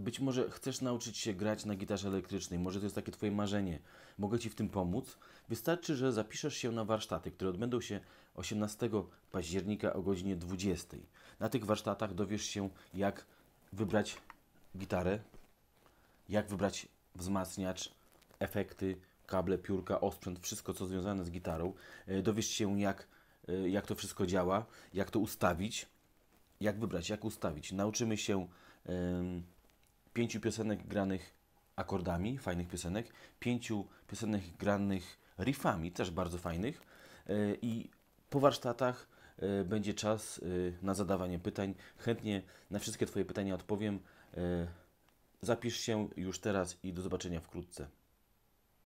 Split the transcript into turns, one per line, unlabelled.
Być może chcesz nauczyć się grać na gitarze elektrycznej, może to jest takie Twoje marzenie. Mogę Ci w tym pomóc. Wystarczy, że zapiszesz się na warsztaty, które odbędą się 18 października o godzinie 20. Na tych warsztatach dowiesz się, jak wybrać gitarę, jak wybrać wzmacniacz, efekty, kable, piórka, osprzęt, wszystko co związane z gitarą. E, dowiesz się, jak, e, jak to wszystko działa, jak to ustawić, jak wybrać, jak ustawić. Nauczymy się. Yy, pięciu piosenek granych akordami, fajnych piosenek, pięciu piosenek granych riffami, też bardzo fajnych. E, I po warsztatach e, będzie czas e, na zadawanie pytań. Chętnie na wszystkie Twoje pytania odpowiem. Zapisz się już teraz i do zobaczenia wkrótce.